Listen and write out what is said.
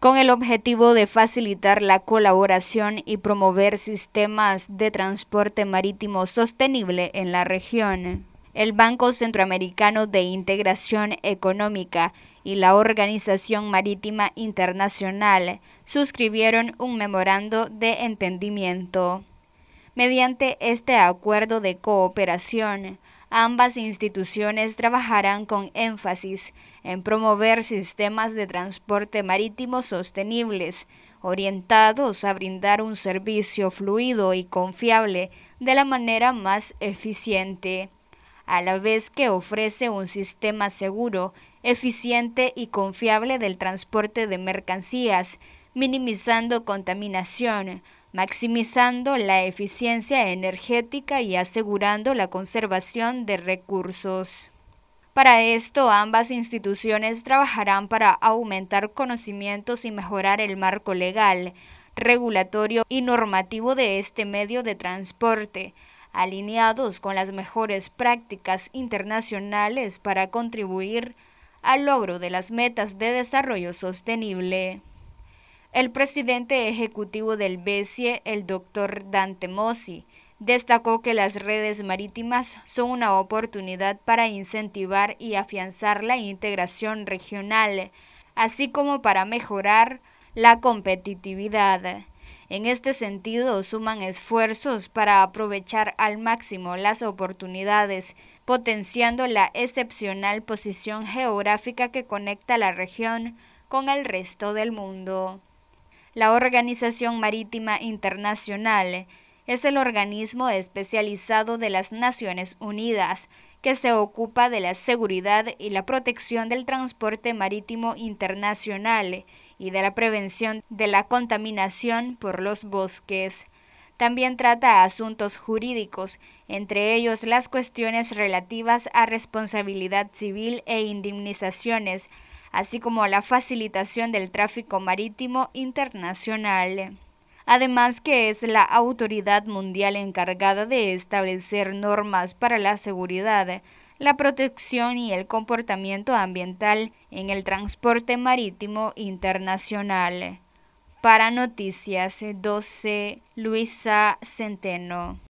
con el objetivo de facilitar la colaboración y promover sistemas de transporte marítimo sostenible en la región. El Banco Centroamericano de Integración Económica y la Organización Marítima Internacional suscribieron un memorando de entendimiento. Mediante este acuerdo de cooperación, ambas instituciones trabajarán con énfasis en promover sistemas de transporte marítimo sostenibles, orientados a brindar un servicio fluido y confiable de la manera más eficiente, a la vez que ofrece un sistema seguro, eficiente y confiable del transporte de mercancías, minimizando contaminación, maximizando la eficiencia energética y asegurando la conservación de recursos. Para esto, ambas instituciones trabajarán para aumentar conocimientos y mejorar el marco legal, regulatorio y normativo de este medio de transporte, alineados con las mejores prácticas internacionales para contribuir al logro de las metas de desarrollo sostenible. El presidente ejecutivo del BESIE, el doctor Dante Mossi, destacó que las redes marítimas son una oportunidad para incentivar y afianzar la integración regional, así como para mejorar la competitividad. En este sentido, suman esfuerzos para aprovechar al máximo las oportunidades, potenciando la excepcional posición geográfica que conecta la región con el resto del mundo. La Organización Marítima Internacional es el organismo especializado de las Naciones Unidas que se ocupa de la seguridad y la protección del transporte marítimo internacional y de la prevención de la contaminación por los bosques. También trata asuntos jurídicos, entre ellos las cuestiones relativas a responsabilidad civil e indemnizaciones, así como la facilitación del tráfico marítimo internacional. Además que es la autoridad mundial encargada de establecer normas para la seguridad, la protección y el comportamiento ambiental en el transporte marítimo internacional. Para Noticias 12, Luisa Centeno.